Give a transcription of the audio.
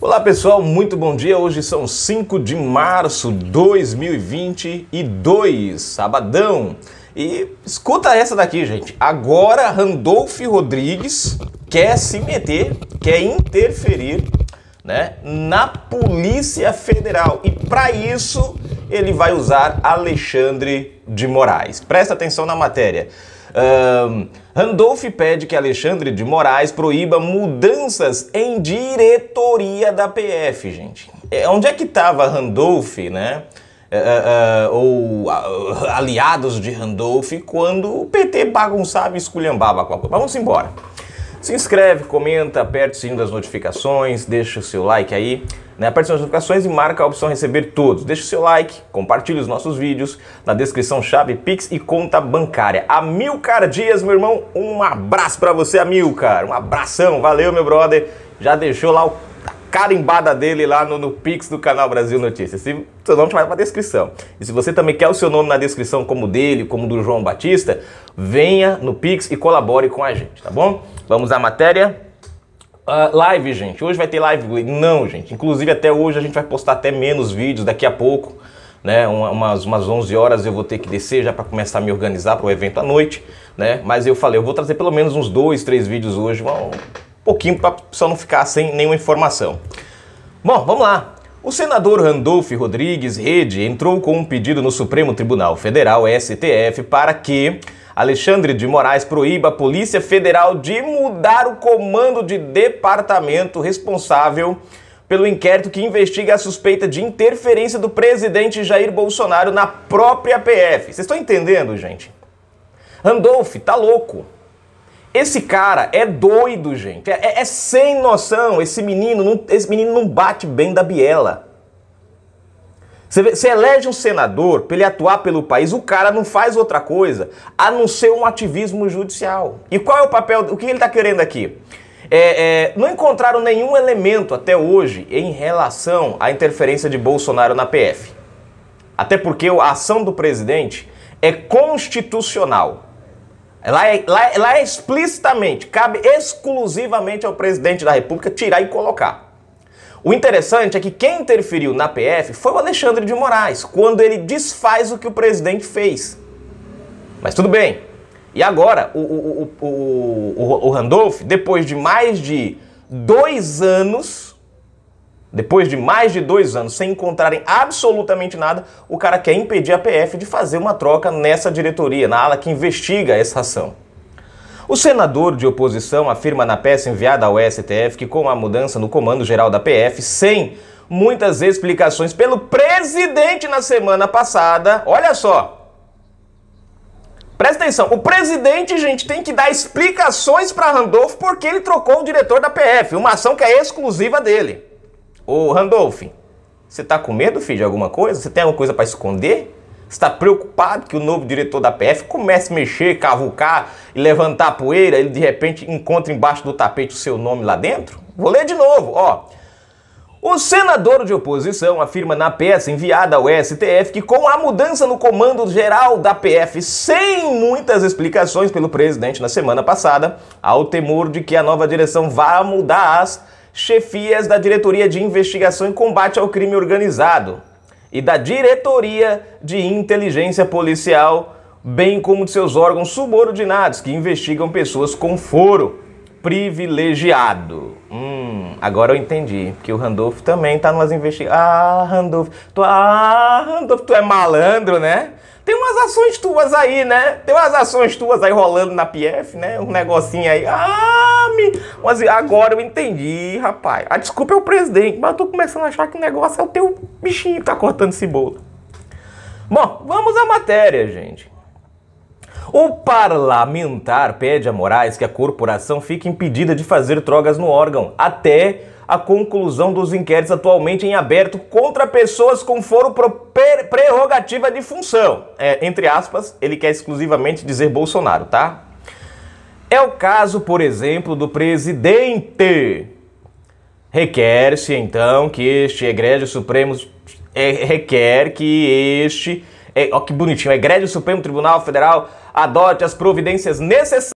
Olá pessoal, muito bom dia. Hoje são 5 de março de 2022, sabadão. E escuta essa daqui, gente. Agora Randolph Rodrigues quer se meter, quer interferir, né, na Polícia Federal. E para isso ele vai usar Alexandre de Moraes. Presta atenção na matéria. Um, Randolph pede que Alexandre de Moraes proíba mudanças em diretoria da PF, gente. É, onde é que estava Randolph, né? Uh, uh, ou uh, aliados de Randolph quando o PT bagunçava e esculhambava com a coisa. Vamos embora. Se inscreve, comenta, aperte o sininho das notificações, deixa o seu like aí, né? aperte as notificações e marca a opção receber todos. Deixa o seu like, compartilhe os nossos vídeos, na descrição chave Pix e conta bancária. Amilcar Dias, meu irmão, um abraço para você, Amilcar, um abração, valeu meu brother, já deixou lá o carimbada dele lá no, no Pix do canal Brasil Notícias. Se, seu nome vai para a descrição. E se você também quer o seu nome na descrição, como dele, como do João Batista, venha no Pix e colabore com a gente, tá bom? Vamos à matéria. Uh, live, gente. Hoje vai ter live? Não, gente. Inclusive, até hoje a gente vai postar até menos vídeos daqui a pouco. Né, umas, umas 11 horas eu vou ter que descer já para começar a me organizar para o evento à noite, né? Mas eu falei, eu vou trazer pelo menos uns dois, três vídeos hoje, Vamos pouquinho para a pessoa não ficar sem nenhuma informação. Bom, vamos lá. O senador Randolph Rodrigues Rede entrou com um pedido no Supremo Tribunal Federal, STF, para que Alexandre de Moraes proíba a Polícia Federal de mudar o comando de departamento responsável pelo inquérito que investiga a suspeita de interferência do presidente Jair Bolsonaro na própria PF. Vocês estão entendendo, gente? Randolph tá louco. Esse cara é doido, gente. É, é, é sem noção. Esse menino, não, esse menino não bate bem da biela. Você, vê, você elege um senador para ele atuar pelo país, o cara não faz outra coisa a não ser um ativismo judicial. E qual é o papel? O que ele está querendo aqui? É, é, não encontraram nenhum elemento até hoje em relação à interferência de Bolsonaro na PF. Até porque a ação do presidente é constitucional. Lá é, lá, é, lá é explicitamente, cabe exclusivamente ao presidente da República tirar e colocar. O interessante é que quem interferiu na PF foi o Alexandre de Moraes, quando ele desfaz o que o presidente fez. Mas tudo bem. E agora, o, o, o, o, o Randolph, depois de mais de dois anos depois de mais de dois anos sem encontrarem absolutamente nada, o cara quer impedir a PF de fazer uma troca nessa diretoria, na ala que investiga essa ação. O senador de oposição afirma na peça enviada ao STF que, com a mudança no comando geral da PF, sem muitas explicações pelo presidente na semana passada, olha só. Presta atenção, o presidente, gente, tem que dar explicações para Randolfo porque ele trocou o diretor da PF, uma ação que é exclusiva dele. Ô, Randolph, você tá com medo, filho, de alguma coisa? Você tem alguma coisa para esconder? está preocupado que o novo diretor da PF comece a mexer, cavucar e levantar poeira, ele de repente encontra embaixo do tapete o seu nome lá dentro? Vou ler de novo, ó. O senador de oposição afirma na peça enviada ao STF que com a mudança no comando geral da PF, sem muitas explicações pelo presidente na semana passada, há o temor de que a nova direção vá mudar as chefias da Diretoria de Investigação e Combate ao Crime Organizado e da Diretoria de Inteligência Policial, bem como de seus órgãos subordinados que investigam pessoas com foro privilegiado. Hum, agora eu entendi, porque o Randolph também tá nas investigações. Ah, Randolph, tu, ah, Randolph, tu é malandro, né? Tem umas ações tuas aí, né? Tem umas ações tuas aí rolando na PF, né? Um negocinho aí. Ah, me... Mas agora eu entendi, rapaz. A desculpa é o presidente, mas eu tô começando a achar que o negócio é o teu bichinho que tá cortando esse bolo Bom, vamos à matéria, gente. O parlamentar pede a Moraes que a corporação fique impedida de fazer drogas no órgão até a conclusão dos inquéritos atualmente em aberto contra pessoas com foro prerrogativa de função. É, entre aspas, ele quer exclusivamente dizer Bolsonaro, tá? É o caso, por exemplo, do presidente. Requer-se, então, que este egrégio supremo... É, requer que este é, ó que bonitinho, egrégio Supremo Tribunal Federal adote as providências necessárias